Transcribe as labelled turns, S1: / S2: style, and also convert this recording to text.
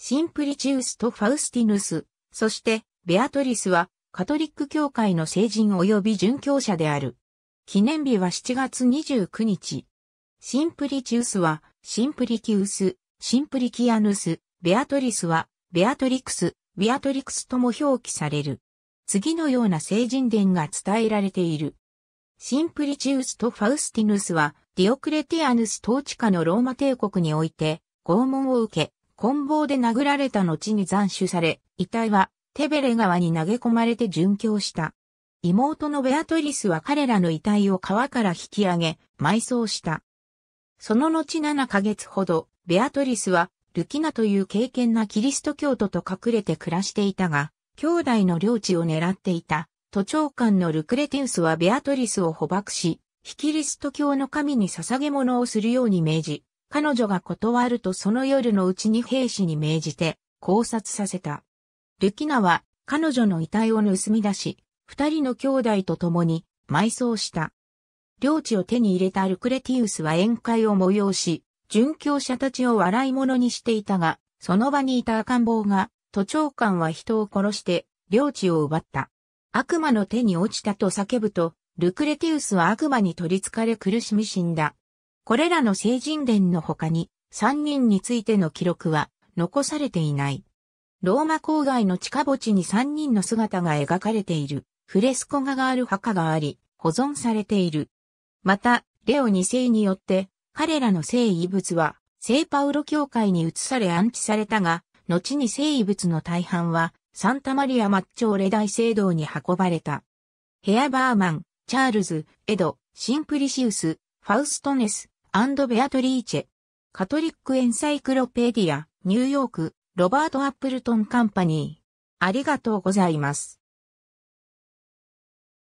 S1: シンプリチウスとファウスティヌス、そしてベアトリスはカトリック教会の聖人及び殉教者である。記念日は7月29日。シンプリチウスはシンプリキウス、シンプリキアヌス、ベアトリスはベアトリクス、ビアトリクスとも表記される。次のような聖人伝が伝えられている。シンプリチウスとファウスティヌスはディオクレティアヌス統治下のローマ帝国において拷問を受け、棍棒で殴られた後に斬首され、遺体はテベレ川に投げ込まれて殉教した。妹のベアトリスは彼らの遺体を川から引き上げ、埋葬した。その後7ヶ月ほど、ベアトリスは、ルキナという敬虔なキリスト教徒と隠れて暮らしていたが、兄弟の領地を狙っていた、都庁官のルクレティウスはベアトリスを捕獲し、非キリスト教の神に捧げ物をするように命じ、彼女が断るとその夜のうちに兵士に命じて考察させた。ルキナは彼女の遺体を盗み出し、二人の兄弟と共に埋葬した。領地を手に入れたルクレティウスは宴会を催し、殉教者たちを笑い者にしていたが、その場にいた赤ん坊が、都庁官は人を殺して、領地を奪った。悪魔の手に落ちたと叫ぶと、ルクレティウスは悪魔に取り憑かれ苦しみ死んだ。これらの聖人伝の他に、三人についての記録は残されていない。ローマ郊外の地下墓地に三人の姿が描かれているフレスコ画がある墓があり、保存されている。また、レオ二世によって彼らの聖遺物は聖パウロ教会に移され安置されたが、後に聖遺物の大半はサンタマリア・マッチョーレ大聖堂に運ばれた。ヘアバーマン、チャールズ、エド、シンプリシウス、ファウストネス、アンド・ベアトリーチェ。カトリックエンサイクロペディア、ニューヨーク、ロバート・アップルトン・カンパニー。ありがとうございます。